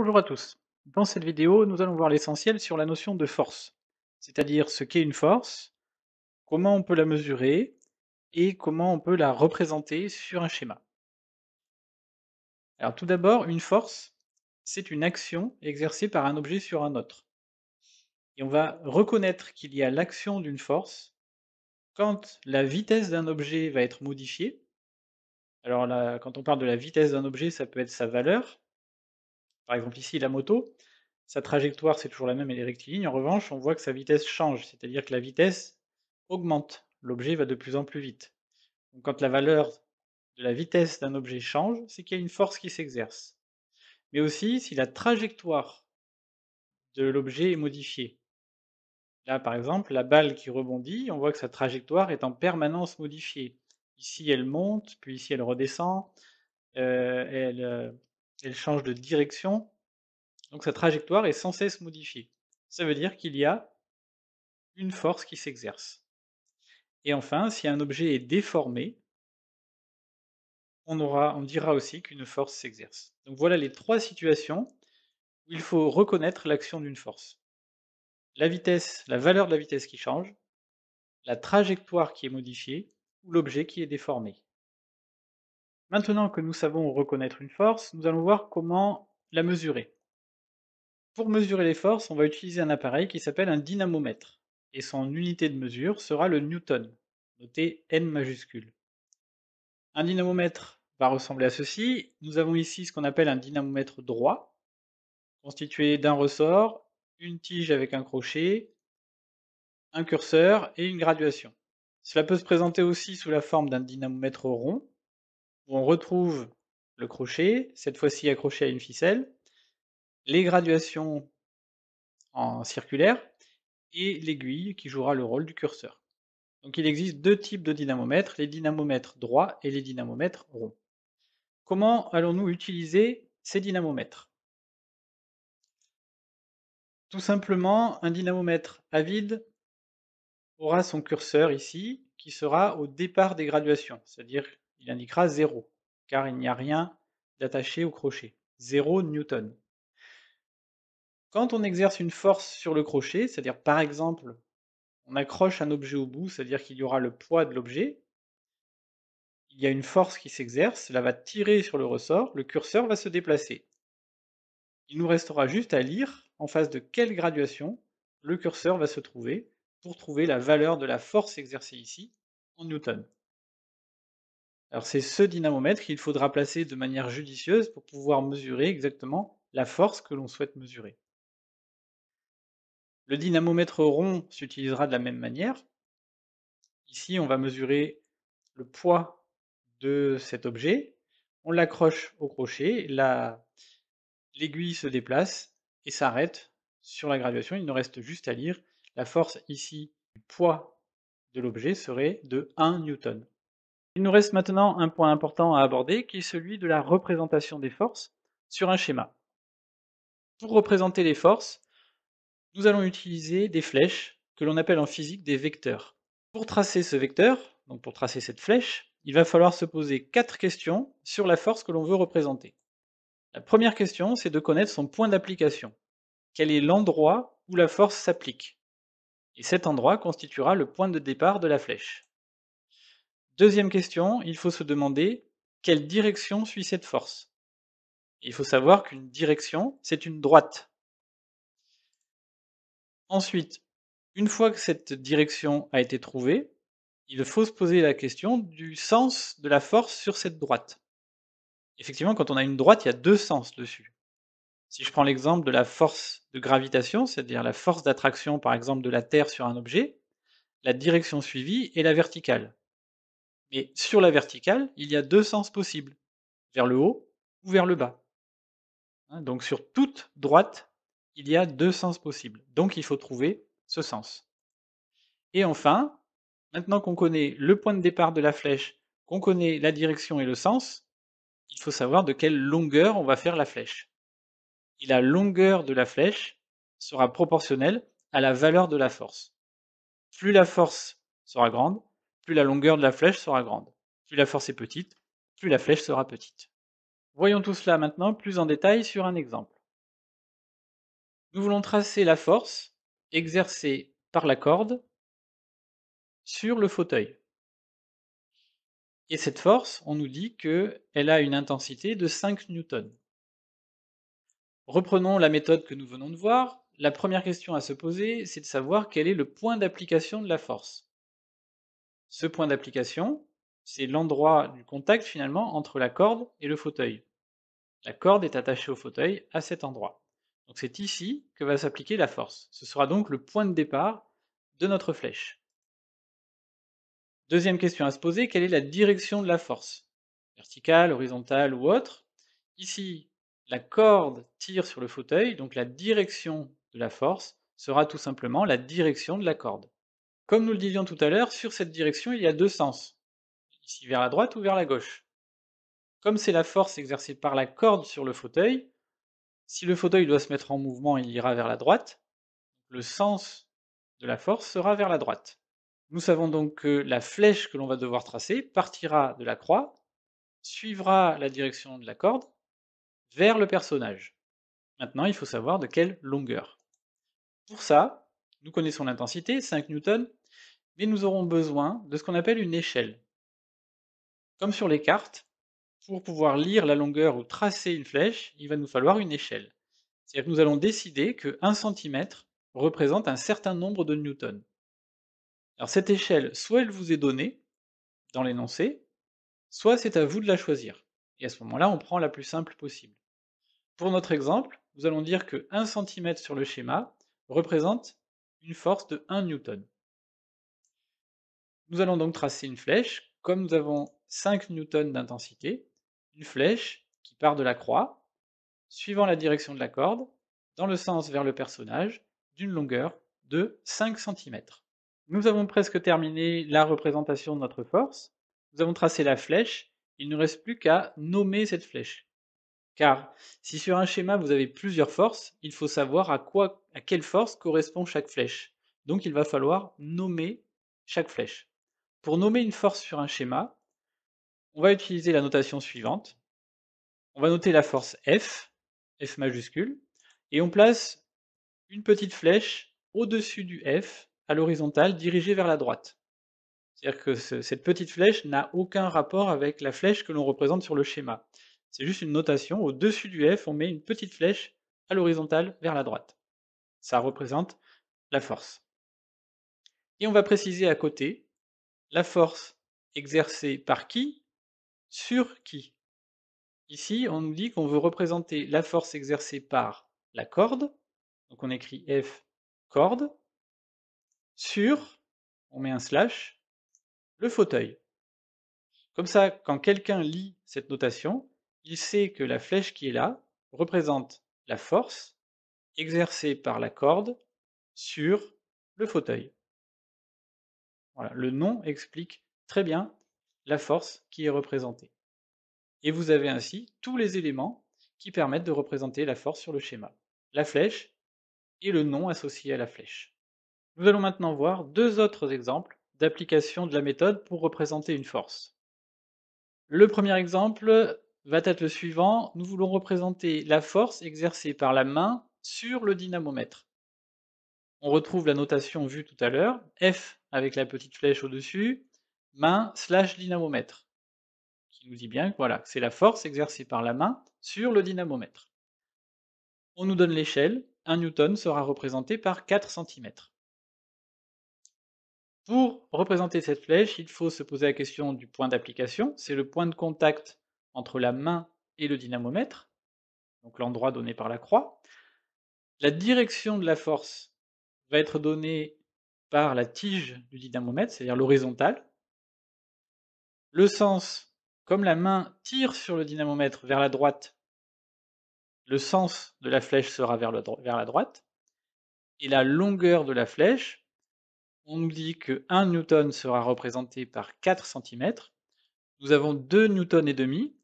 Bonjour à tous. Dans cette vidéo, nous allons voir l'essentiel sur la notion de force, c'est-à-dire ce qu'est une force, comment on peut la mesurer et comment on peut la représenter sur un schéma. Alors tout d'abord, une force, c'est une action exercée par un objet sur un autre. Et on va reconnaître qu'il y a l'action d'une force quand la vitesse d'un objet va être modifiée. Alors quand on parle de la vitesse d'un objet, ça peut être sa valeur, par exemple, ici, la moto, sa trajectoire, c'est toujours la même, elle est rectiligne. En revanche, on voit que sa vitesse change, c'est-à-dire que la vitesse augmente. L'objet va de plus en plus vite. Donc, quand la valeur de la vitesse d'un objet change, c'est qu'il y a une force qui s'exerce. Mais aussi, si la trajectoire de l'objet est modifiée. Là, par exemple, la balle qui rebondit, on voit que sa trajectoire est en permanence modifiée. Ici, elle monte, puis ici, elle redescend. Euh, elle, euh, elle change de direction, donc sa trajectoire est sans cesse modifiée. Ça veut dire qu'il y a une force qui s'exerce. Et enfin, si un objet est déformé, on, aura, on dira aussi qu'une force s'exerce. Donc voilà les trois situations où il faut reconnaître l'action d'une force. La vitesse, la valeur de la vitesse qui change, la trajectoire qui est modifiée ou l'objet qui est déformé. Maintenant que nous savons reconnaître une force, nous allons voir comment la mesurer. Pour mesurer les forces, on va utiliser un appareil qui s'appelle un dynamomètre, et son unité de mesure sera le Newton, noté N majuscule. Un dynamomètre va ressembler à ceci. Nous avons ici ce qu'on appelle un dynamomètre droit, constitué d'un ressort, une tige avec un crochet, un curseur et une graduation. Cela peut se présenter aussi sous la forme d'un dynamomètre rond, on retrouve le crochet, cette fois-ci accroché à une ficelle, les graduations en circulaire et l'aiguille qui jouera le rôle du curseur. Donc il existe deux types de dynamomètres, les dynamomètres droits et les dynamomètres ronds. Comment allons-nous utiliser ces dynamomètres Tout simplement, un dynamomètre à vide aura son curseur ici qui sera au départ des graduations, c'est-à-dire il indiquera 0, car il n'y a rien d'attaché au crochet. 0 Newton. Quand on exerce une force sur le crochet, c'est-à-dire par exemple, on accroche un objet au bout, c'est-à-dire qu'il y aura le poids de l'objet, il y a une force qui s'exerce, cela va tirer sur le ressort, le curseur va se déplacer. Il nous restera juste à lire en face de quelle graduation le curseur va se trouver pour trouver la valeur de la force exercée ici en newton c'est ce dynamomètre qu'il faudra placer de manière judicieuse pour pouvoir mesurer exactement la force que l'on souhaite mesurer. Le dynamomètre rond s'utilisera de la même manière. Ici, on va mesurer le poids de cet objet. On l'accroche au crochet, l'aiguille se déplace et s'arrête sur la graduation. Il nous reste juste à lire. La force ici du poids de l'objet serait de 1 newton. Il nous reste maintenant un point important à aborder qui est celui de la représentation des forces sur un schéma. Pour représenter les forces, nous allons utiliser des flèches que l'on appelle en physique des vecteurs. Pour tracer ce vecteur, donc pour tracer cette flèche, il va falloir se poser quatre questions sur la force que l'on veut représenter. La première question, c'est de connaître son point d'application. Quel est l'endroit où la force s'applique Et cet endroit constituera le point de départ de la flèche. Deuxième question, il faut se demander quelle direction suit cette force. Il faut savoir qu'une direction, c'est une droite. Ensuite, une fois que cette direction a été trouvée, il faut se poser la question du sens de la force sur cette droite. Effectivement, quand on a une droite, il y a deux sens dessus. Si je prends l'exemple de la force de gravitation, c'est-à-dire la force d'attraction par exemple de la Terre sur un objet, la direction suivie est la verticale. Mais sur la verticale, il y a deux sens possibles, vers le haut ou vers le bas. Hein, donc sur toute droite, il y a deux sens possibles. Donc il faut trouver ce sens. Et enfin, maintenant qu'on connaît le point de départ de la flèche, qu'on connaît la direction et le sens, il faut savoir de quelle longueur on va faire la flèche. Et la longueur de la flèche sera proportionnelle à la valeur de la force. Plus la force sera grande, plus la longueur de la flèche sera grande. Plus la force est petite, plus la flèche sera petite. Voyons tout cela maintenant plus en détail sur un exemple. Nous voulons tracer la force exercée par la corde sur le fauteuil. Et cette force, on nous dit qu'elle a une intensité de 5 N. Reprenons la méthode que nous venons de voir. La première question à se poser, c'est de savoir quel est le point d'application de la force. Ce point d'application, c'est l'endroit du contact finalement entre la corde et le fauteuil. La corde est attachée au fauteuil à cet endroit. Donc c'est ici que va s'appliquer la force. Ce sera donc le point de départ de notre flèche. Deuxième question à se poser, quelle est la direction de la force Verticale, horizontale ou autre Ici, la corde tire sur le fauteuil, donc la direction de la force sera tout simplement la direction de la corde. Comme nous le disions tout à l'heure, sur cette direction, il y a deux sens, ici vers la droite ou vers la gauche. Comme c'est la force exercée par la corde sur le fauteuil, si le fauteuil doit se mettre en mouvement, il ira vers la droite. Le sens de la force sera vers la droite. Nous savons donc que la flèche que l'on va devoir tracer partira de la croix, suivra la direction de la corde, vers le personnage. Maintenant, il faut savoir de quelle longueur. Pour ça, nous connaissons l'intensité, 5 newtons, mais nous aurons besoin de ce qu'on appelle une échelle. Comme sur les cartes, pour pouvoir lire la longueur ou tracer une flèche, il va nous falloir une échelle. C'est-à-dire que nous allons décider que 1 cm représente un certain nombre de newtons. Alors cette échelle, soit elle vous est donnée dans l'énoncé, soit c'est à vous de la choisir. Et à ce moment-là, on prend la plus simple possible. Pour notre exemple, nous allons dire que 1 cm sur le schéma représente une force de 1 newton. Nous allons donc tracer une flèche. Comme nous avons 5 newtons d'intensité, une flèche qui part de la croix, suivant la direction de la corde, dans le sens vers le personnage, d'une longueur de 5 cm. Nous avons presque terminé la représentation de notre force. Nous avons tracé la flèche. Il ne reste plus qu'à nommer cette flèche. Car si sur un schéma vous avez plusieurs forces, il faut savoir à, quoi, à quelle force correspond chaque flèche. Donc il va falloir nommer chaque flèche. Pour nommer une force sur un schéma, on va utiliser la notation suivante. On va noter la force F, F majuscule, et on place une petite flèche au-dessus du F, à l'horizontale, dirigée vers la droite. C'est-à-dire que cette petite flèche n'a aucun rapport avec la flèche que l'on représente sur le schéma. C'est juste une notation, au-dessus du F, on met une petite flèche à l'horizontale vers la droite. Ça représente la force. Et on va préciser à côté la force exercée par qui Sur qui Ici, on nous dit qu'on veut représenter la force exercée par la corde. Donc on écrit F corde sur, on met un slash, le fauteuil. Comme ça, quand quelqu'un lit cette notation, il sait que la flèche qui est là représente la force exercée par la corde sur le fauteuil le nom explique très bien la force qui est représentée. Et vous avez ainsi tous les éléments qui permettent de représenter la force sur le schéma. La flèche et le nom associé à la flèche. Nous allons maintenant voir deux autres exemples d'application de la méthode pour représenter une force. Le premier exemple va être le suivant. Nous voulons représenter la force exercée par la main sur le dynamomètre on retrouve la notation vue tout à l'heure, F avec la petite flèche au-dessus, main slash dynamomètre, qui nous dit bien que voilà, c'est la force exercée par la main sur le dynamomètre. On nous donne l'échelle, 1 newton sera représenté par 4 cm. Pour représenter cette flèche, il faut se poser la question du point d'application, c'est le point de contact entre la main et le dynamomètre, donc l'endroit donné par la croix. La direction de la force va être donné par la tige du dynamomètre, c'est-à-dire l'horizontale. Le sens, comme la main tire sur le dynamomètre vers la droite, le sens de la flèche sera vers, vers la droite. Et la longueur de la flèche, on nous dit que 1 newton sera représenté par 4 cm. Nous avons 2 newtons et demi,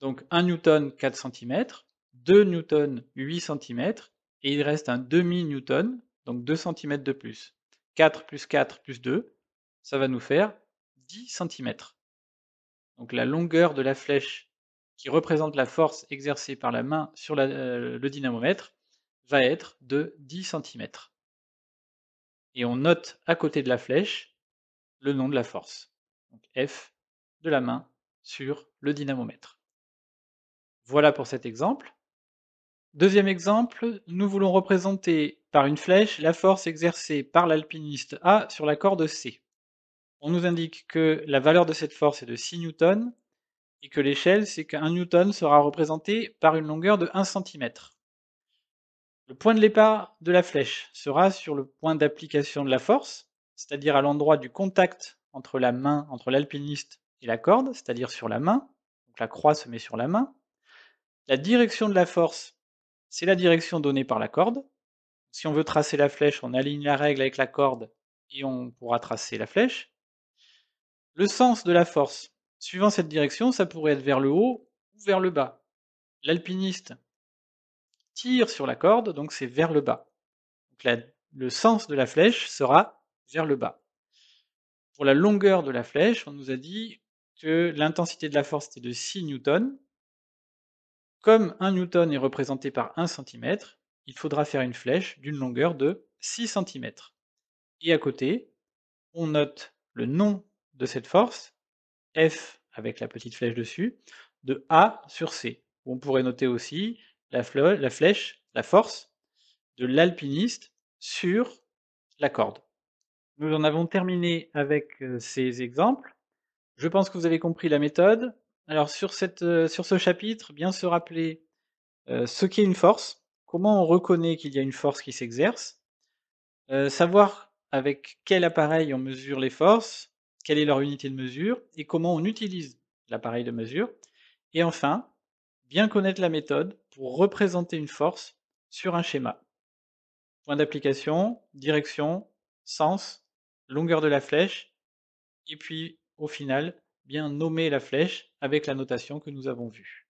donc 1 newton 4 cm, 2 newtons 8 cm et il reste un demi-newton, donc 2 cm de plus. 4 plus 4 plus 2, ça va nous faire 10 cm. Donc la longueur de la flèche qui représente la force exercée par la main sur euh, le dynamomètre va être de 10 cm. Et on note à côté de la flèche le nom de la force. Donc F de la main sur le dynamomètre. Voilà pour cet exemple. Deuxième exemple, nous voulons représenter par une flèche la force exercée par l'alpiniste A sur la corde C. On nous indique que la valeur de cette force est de 6 newtons et que l'échelle, c'est qu'un newton sera représenté par une longueur de 1 cm. Le point de départ de la flèche sera sur le point d'application de la force, c'est-à-dire à, l'endroit du contact entre la main, entre l'alpiniste et la corde, c'est-à-dire sur la main. Donc la croix se met sur la main. La direction de la force c'est la direction donnée par la corde. Si on veut tracer la flèche, on aligne la règle avec la corde et on pourra tracer la flèche. Le sens de la force, suivant cette direction, ça pourrait être vers le haut ou vers le bas. L'alpiniste tire sur la corde, donc c'est vers le bas. le sens de la flèche sera vers le bas. Pour la longueur de la flèche, on nous a dit que l'intensité de la force était de 6 newtons, comme un newton est représenté par 1 cm, il faudra faire une flèche d'une longueur de 6 cm. Et à côté, on note le nom de cette force, F avec la petite flèche dessus, de A sur C. On pourrait noter aussi la flèche, la force de l'alpiniste sur la corde. Nous en avons terminé avec euh, ces exemples. Je pense que vous avez compris la méthode. Alors euh, sur ce chapitre, bien se rappeler euh, ce qu'est une force, comment on reconnaît qu'il y a une force qui s'exerce, euh, savoir avec quel appareil on mesure les forces, quelle est leur unité de mesure et comment on utilise l'appareil de mesure. Et enfin, bien connaître la méthode pour représenter une force sur un schéma. Point d'application, direction, sens, longueur de la flèche, et puis au final, bien nommer la flèche avec la notation que nous avons vue.